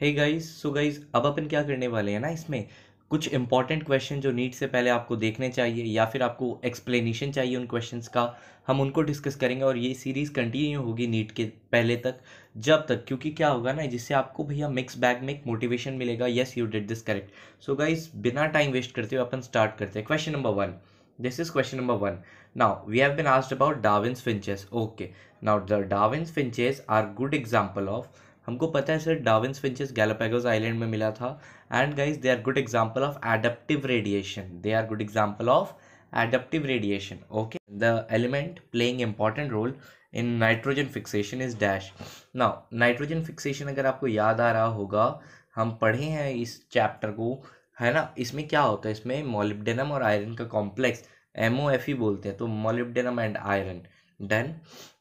है guys so guys अब अपन क्या करने वाले हैं ना इसमें कुछ इंपॉर्टेंट क्वेश्चन जो नीट से पहले आपको देखने चाहिए या फिर आपको एक्सप्लेनेशन चाहिए उन क्वेश्चन का हम उनको डिस्कस करेंगे और ये सीरीज़ कंटिन्यू होगी नीट के पहले तक जब तक क्योंकि क्या होगा ना जिससे आपको भैया मिक्स बैग में एक मोटिवेशन मिलेगा yes you did this correct so guys बिना टाइम वेस्ट करते हुए अपन स्टार्ट करते हैं question number one this is question number one now we have been asked about Darwin's finches okay now the Darwin's finches are good example of हमको पता है sir Darwin finches Galapagos island में मिला था and guys they are good example of adaptive radiation they are good example of adaptive radiation okay the element playing important role in nitrogen fixation is dash now nitrogen fixation अगर आपको याद आ रहा होगा हम पढ़े हैं इस चैप्टर को है ना इसमें क्या होता है इसमें मोलिब्डेनम और आयरन का complex M O F E बोलते हैं तो molybdenum and iron done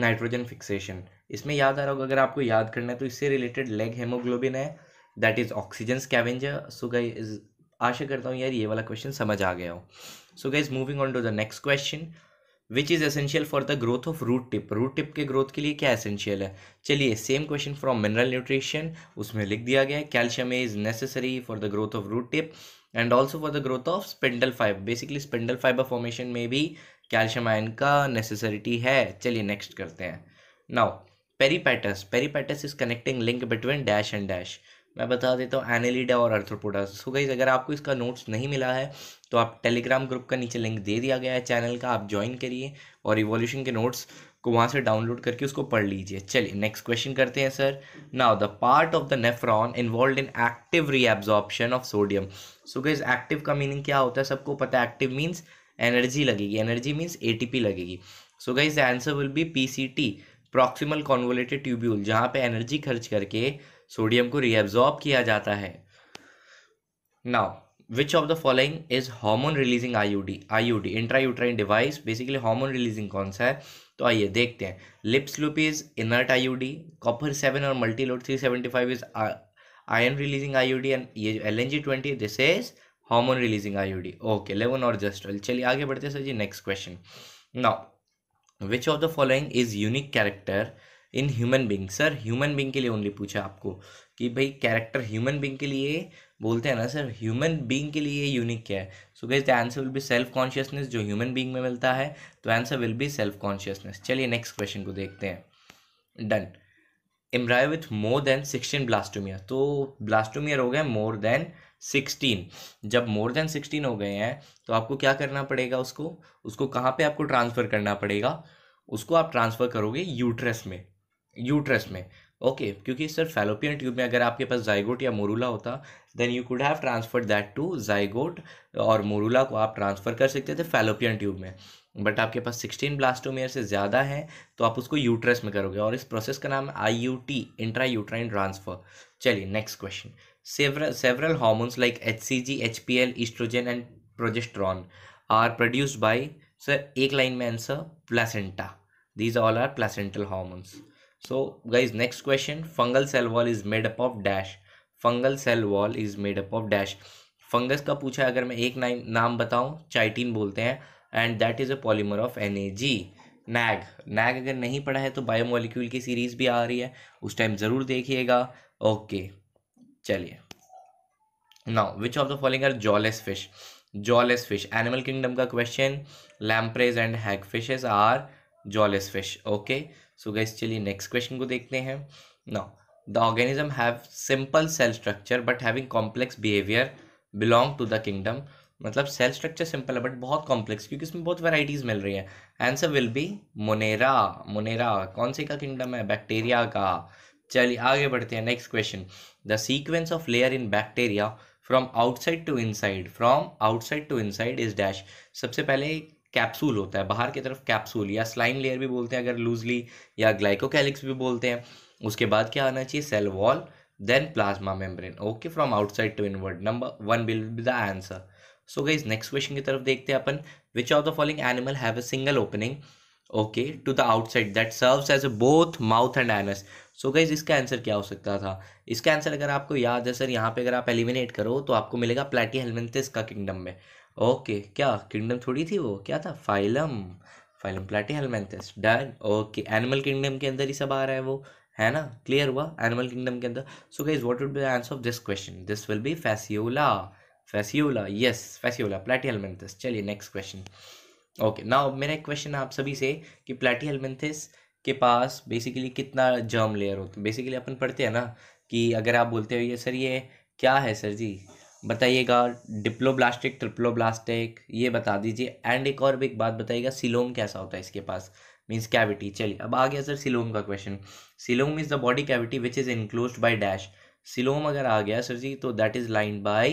nitrogen fixation इसमें याद आ रहा होगा अगर आपको याद करना है तो इससे रिलेटेड लेग हेमोग्लोबिन है that is oxygen scavenger so guys आशा करता हूँ यार ये वाला क्वेश्चन समझ आ गया हो so guys moving on to the next question which is essential for the growth of root tip root tip के ग्रोथ के लिए क्या एसेंशियल है चलिए same question from mineral nutrition उसमें लिख दिया गया है calcium is necessary for the growth of root tip and also for the growth of spindle fibre basically spindle fibre formation में भी कैल्शियम आयन का नेसेसरिटी है चलिए नेक्स्ट करते हैं now peripatus peripatus is connecting link between dash and dash मैं बता देता हूँ एनेलिडा और अर्थ्रोपोडस सो गई अगर आपको इसका नोट्स नहीं मिला है तो आप टेलीग्राम ग्रुप का नीचे लिंक दे दिया गया है चैनल का आप ज्वाइन करिए और रिवॉल्यूशन के नोट्स को वहाँ से डाउनलोड करके उसको पढ़ लीजिए चलिए नेक्स्ट क्वेश्चन करते हैं sir now the part of the nephron involve in active reabsorption of sodium so guys active का मीनिंग क्या होता है सबको पता है एक्टिव मीन्स एनर्जी लगेगी एनर्जी मीन्स ए लगेगी so guys the answer will be P proximal convoluted tubule जहाँ पे एनर्जी खर्च करके सोडियम को रीएब्जॉर्ब किया जाता है now which of the following is hormone releasing iud iud intrauterine device basically hormone releasing कौन सा है तो आइए देखते हैं Lippes loop is inert IUD copper seven और multi load three seventy five is ion releasing IUD and ये जो L N G twenty this is hormone releasing IUD okay levonorgestrel चलिए आगे बढ़ते हैं सर जी next question now which of the following is unique character in human being sir human being के लिए only पूछा आपको कि भाई कैरेक्टर ह्यूमन बींग के लिए बोलते हैं ना सर ह्यूमन बींग के लिए यूनिक क्या है so guess the answer will be self consciousness जो ह्यूमन बींग में मिलता है तो answer will be self consciousness चलिए नेक्स्ट क्वेश्चन को देखते हैं done embryo with more than sixteen blastomeres तो ब्लास्टोमियर हो गए मोर देन सिक्सटीन जब मोर देन सिक्सटीन हो गए हैं तो आपको क्या करना पड़ेगा उसको उसको कहाँ पे आपको ट्रांसफ़र करना पड़ेगा उसको आप ट्रांसफ़र करोगे यूट्रस में यूट्रस में ओके okay, क्योंकि सर फेलोपियन ट्यूब में अगर आपके पास जाइगोट या मोरूला होता then you could have transfer that to zygote और मोरूला को आप ट्रांसफ़र कर सकते थे फैलोपियन ट्यूब में बट आपके पास सिक्सटीन ब्लास्टोमेयर से ज़्यादा है तो आप उसको यूट्रस में करोगे और इस प्रोसेस का नाम है I U T intra uterine transfer चलिए next question Several, several hormones like HCG, HPL, estrogen and progesterone are produced by sir ek line mein answer placenta. These all are placental hormones. So guys next question fungal cell wall is made up of dash. Fungal cell wall is made up of dash. Fungus का पूछा है अगर मैं एक नाम नाम बताऊं chitin बोलते हैं and that is a polymer of N NAG NAG अगर नहीं पढ़ा है तो बायोमोलिक्यूल की सीरीज़ भी आ रही है उस टाइम ज़रूर देखिएगा ओके okay. चलिए now which of the following are jawless fish jawless fish animal kingdom का question lampreys and hag fishes are jawless fish okay so guys चलिए नेक्स्ट क्वेश्चन को देखते हैं now the organism have simple cell structure but having complex behaviour belong to the kingdom मतलब cell structure simple है but बहुत complex क्योंकि इसमें बहुत वेराइटीज़ मिल रही है answer will B Monera Monera कौन से का किंगडम है बैक्टीरिया का चलिए आगे बढ़ते हैं next question the sequence of layer in bacteria from outside to inside from outside to inside is dash सबसे पहले कैप्सूल होता है बाहर की तरफ कैप्सूल या स्लाइम लेयर भी बोलते हैं अगर लूजली या ग्लाइकोकैलिक्स भी बोलते हैं उसके बाद क्या आना चाहिए cell wall then plasma membrane okay from outside to inward number one will be the answer so guys next question की तरफ देखते हैं अपन which of the following animal have a single opening okay to the outside that serves as both mouth and anus so guys इसका answer क्या हो सकता था इसका आंसर अगर आपको याद है सर यहाँ पे अगर आप एलिमिनेट करो तो आपको मिलेगा प्लेटी हेलमेंथिस का किंगडम में ओके क्या किंगडम थोड़ी थी वो क्या था phylum phylum platyhelminthes done okay animal kingdom के अंदर ही सब आ रहा है वो है ना क्लियर हुआ एनिमल किंगडम के अंदर so guys what would be the answer of this question this will be Fasciola Fasciola yes Fasciola platyhelminthes चलिए नेक्स्ट क्वेश्चन ओके ना मेरा एक क्वेश्चन है आप सभी से कि प्लेटी हेलमेंथिस के पास बेसिकली कितना जर्म लेयर होता है बेसिकली अपन पढ़ते हैं ना कि अगर आप बोलते हो ये सर ये क्या है सर जी बताइएगा डिप्लोब्लास्टिक ब्लास्टिक ये बता दीजिए एंड एक और भी एक बात बताइएगा सिलोम कैसा होता है इसके पास मीन्स कैविटी चलिए अब आ गया सर सिलोम का question coelom is the body cavity which is enclose by dash coelom अगर आ गया सर जी तो that is line by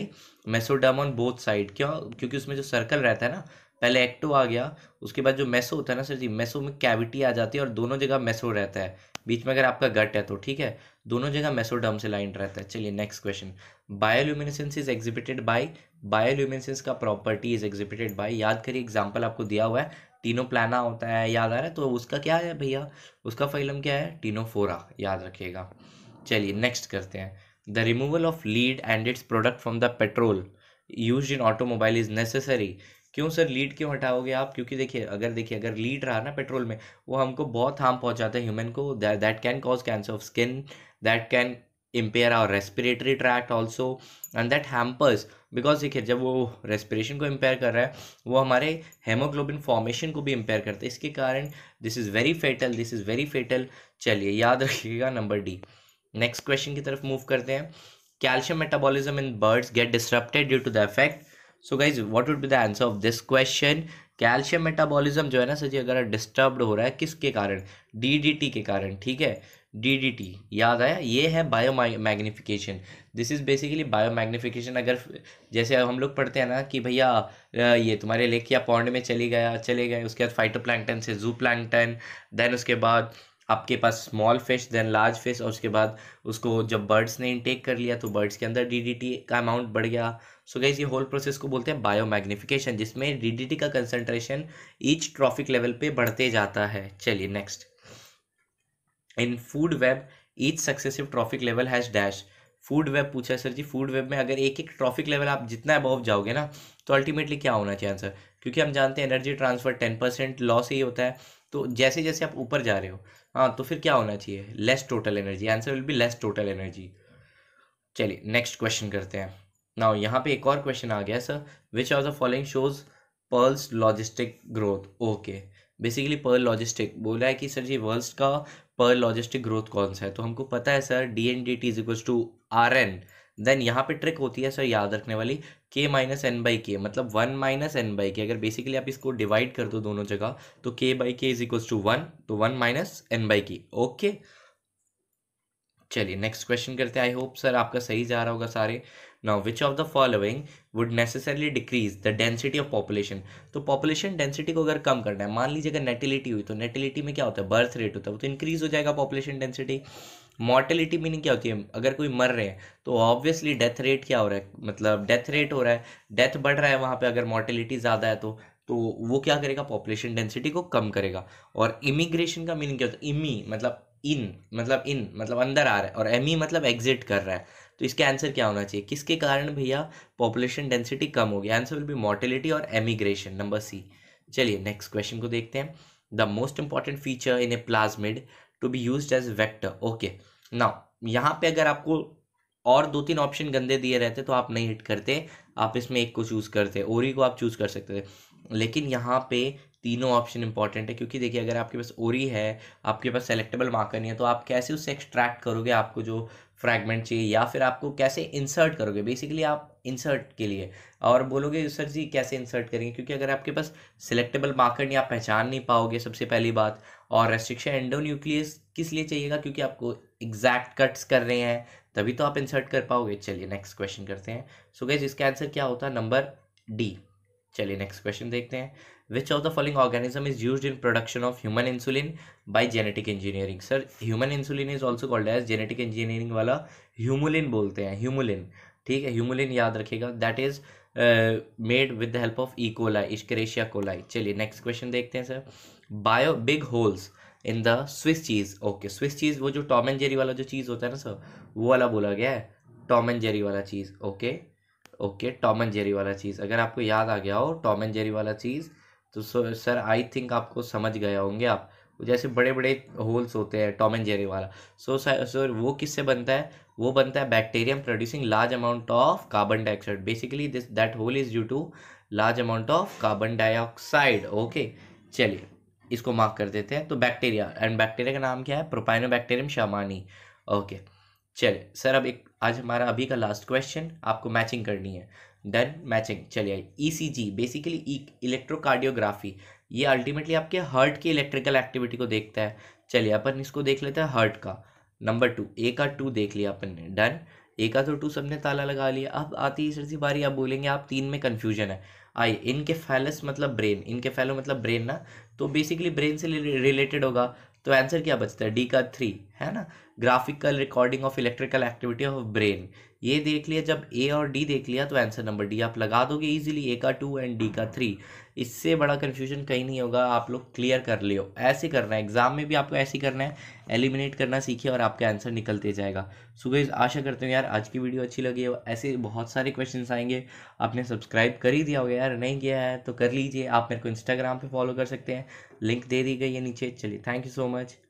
mesoderm on both side क्यों क्योंकि उसमें जो सर्कल रहता है ना पहले एक्टो आ गया उसके बाद जो मेसो होता है ना सर जी मेसो में कैविटी आ जाती है और दोनों जगह मेसो रहता है बीच में अगर आपका गट है तो ठीक है दोनों जगह मेसोडम से लाइन रहता है चलिए next question bioluminescence is exhibited by bioluminescence का प्रॉपर्टी इज एग्जिबिटेड बाय याद करिए एग्जाम्पल आपको दिया हुआ है टीनो प्लाना होता है याद आ रहा है तो उसका क्या है भैया उसका फाइलम क्या है टीनोफोरा याद रखिएगा चलिए नेक्स्ट करते हैं the removal of lead and its product from the petrol use in automobile is necessary क्यों सर लीड क्यों हटाओगे आप क्योंकि देखिए अगर देखिए अगर लीड रहा ना पेट्रोल में वो हमको बहुत हार्म पहुंचाता है ह्यूमन को that can cause cancer of skin that can impair our respiratory tract also and that hampers because देखिए जब वो रेस्पिरेशन को इम्पेयर कर रहा है वो हमारे हेमोग्लोबिन फॉर्मेशन को भी इम्पेयर करते हैं इसके कारण this is very fatal this is very fatal चलिए याद रखिएगा नंबर डी नेक्स्ट क्वेश्चन की तरफ मूव करते हैं calcium metabolism in birds get disturbed due to the effect so guys what would be the answer of this question calcium metabolism जो है ना सर जी अगर डिस्टर्ब्ड हो रहा है किसके कारण डी के कारण ठीक है डी याद आया ये है biomagnification this is basically biomagnification अगर जैसे हम लोग पढ़ते हैं ना कि भैया ये तुम्हारे लेक या पॉन्ड में चली गया चले गए उसके बाद फाइटो से जू प्लैंकटन देन उसके बाद आपके पास small fish then large fish और उसके बाद उसको जब बर्ड्स ने इनटेक कर लिया तो बर्ड्स के अंदर डीडीटी का अमाउंट बढ़ गया सो गैस ये होल प्रोसेस को बोलते हैं बायो मैग्निफिकेशन जिसमें डीडीटी का कंसनट्रेशन ईच ट्रॉफिक लेवल पे बढ़ते जाता है चलिए next in food web each successive trophic level has dash food web पूछा सर जी फूड वेब में अगर एक एक ट्रॉफिक लेवल आप जितना अबव जाओगे ना तो अल्टीमेटली क्या होना चाहिए आंसर क्योंकि हम जानते हैं energy transfer ten percent loss ही होता है तो जैसे जैसे आप ऊपर जा रहे हो हाँ तो फिर क्या होना चाहिए less total energy answer will be less total energy चलिए नेक्स्ट क्वेश्चन करते हैं ना यहाँ पे एक और क्वेश्चन आ गया sir which are the following shows Pearl's logistic growth okay basically Pearl logistic बोला है कि सर जी वर्ल्ड का पर लॉजिस्टिक ग्रोथ कौन सा है तो हमको पता है sir d N d t is equals to r N then यहाँ पे ट्रिक होती है सर याद रखने वाली के माइनस एन बाई के मतलब वन माइनस एन बाई के अगर बेसिकली आप इसको डिवाइड कर दो दोनों जगह तो K by K is equal to one तो one minus N by K okay चलिए नेक्स्ट क्वेश्चन करते हैं आई होप सर आपका सही जा रहा होगा सारे now which of the following would necessarily decrease the density of population तो पॉपुलेशन डेंसिटी को अगर कम करना है मान लीजिए अगर नेटिलिटी हुई तो नेटिलिटी में क्या होता है बर्थ रेट होता है वो तो इंक्रीज हो जाएगा पॉपुलेशन डेंसिटी मॉर्टेलिटी मीनिंग क्या होती है अगर कोई मर रहे हैं तो ऑब्वियसली डेथ रेट क्या हो रहा है मतलब डेथ रेट हो रहा है डेथ बढ़ रहा है वहाँ पे अगर मॉर्टेलिटी ज़्यादा है तो तो वो क्या करेगा पॉपुलेशन डेंसिटी को कम करेगा और इमिग्रेशन का मीनिंग क्या होता है इमी मतलब इन मतलब इन मतलब अंदर आ रहा है और एम e मतलब एग्जिट कर रहा है तो इसका आंसर क्या होना चाहिए किसके कारण भैया पॉपुलेशन डेंसिटी कम होगी आंसर विल बी मॉर्टेलिटी और एमिग्रेशन नंबर सी चलिए नेक्स्ट क्वेश्चन को देखते हैं the most important feature in a plasmid to be use as vector okay ना यहाँ पे अगर आपको और दो तीन ऑप्शन गंदे दिए रहते तो आप नहीं हिट करते आप इसमें एक को चूज़ करते ओरी को आप चूज़ कर सकते थे लेकिन यहाँ पे तीनों ऑप्शन इंपॉर्टेंट है क्योंकि देखिए अगर आपके पास ओरी है आपके पास सेलेक्टेबल मार्कर नहीं है तो आप कैसे उससे एक्सट्रैक्ट करोगे आपको जो फ्रैगमेंट चाहिए या फिर आपको कैसे इंसर्ट करोगे बेसिकली आप इंसर्ट के लिए और बोलोगे सर जी कैसे इंसर्ट करेंगे क्योंकि अगर आपके पास सिलेक्टेबल मार्कर नहीं आप पहचान नहीं पाओगे सबसे पहली बात और रेस्ट्रिक्शन एंडो न्यूक्लियस किस लिए चाहिएगा क्योंकि आपको एग्जैक्ट कट्स कर रहे हैं तभी तो आप इंसर्ट कर पाओगे चलिए नेक्स्ट क्वेश्चन करते हैं सो गैस इसका आंसर क्या होता है नंबर डी चलिए नेक्स्ट क्वेश्चन देखते हैं which of the following organism is used in production of human insulin by genetic engineering sir human insulin is also called as genetic engineering वाला ह्यूमुलिन बोलते हैं ह्यूमुलिन ठीक है ह्यूमुलिन याद रखेगा that is made with the help of E coli Escherichia coli चलिए next question देखते हैं sir bio big holes in the Swiss cheese okay Swiss cheese वो जो टॉम एंड जेरी वाला जो चीज़ होता है ना सर वो वाला बोला गया है टॉम एंड जेरी वाला cheese okay okay Tom and Jerry वाला चीज़ अगर आपको याद आ गया हो टॉम एंड जेरी वाला चीज़ तो सर आई थिंक आपको समझ गए होंगे आप जैसे बड़े बड़े होल्स होते हैं टॉम एंड जेरी वाला सो so, सर वो किससे बनता है वो बनता है bacterium producing large amount of carbon dioxide basically this that hole is due to large amount of carbon dioxide okay चलिए इसको मार्क कर देते हैं तो बैक्टीरिया एंड बैक्टीरिया का नाम क्या है प्रोपाइनो बैक्टेरियम शामानी ओके चलिए सर अब एक आज हमारा अभी का लास्ट क्वेश्चन आपको मैचिंग करनी है देन मैचिंग चलिए ईसीजी बेसिकली इलेक्ट्रोकार्डियोग्राफी ये अल्टीमेटली आपके हार्ट की इलेक्ट्रिकल एक्टिविटी को देखता है चलिए अपन इसको देख लेते हैं हार्ट का नंबर टू ए का टू देख लिया अपन ने डन ए का तो टू सबने ताला लगा लिया अब आती है सर सी बारी आप बोलेंगे आप तीन में कन्फ्यूजन है आई इनके फैलस मतलब ब्रेन इनके फैलो मतलब ब्रेन ना तो बेसिकली ब्रेन से रिलेटेड होगा तो आंसर क्या बचता है डी का थ्री है ना graphical recording of electrical activity of brain ये देख लिया जब ए और डी देख लिया तो आंसर नंबर डी आप लगा दोगे इजीली ए का टू एंड डी का थ्री इससे बड़ा कन्फ्यूजन कहीं नहीं होगा आप लोग क्लियर कर लियो ऐसे करना है एग्जाम में भी आपको ऐसे करना है एलिमिनेट करना सीखिए और आपका आंसर निकलते जाएगा सुबह आशा करते हैं यार आज की वीडियो अच्छी लगी है ऐसे बहुत सारे क्वेश्चन आएंगे आपने सब्सक्राइब कर ही दिया होगा यार नहीं किया है तो कर लीजिए आप मेरे को इंस्टाग्राम पर फॉलो कर सकते हैं लिंक दे दी गई है नीचे चलिए थैंक यू सो मच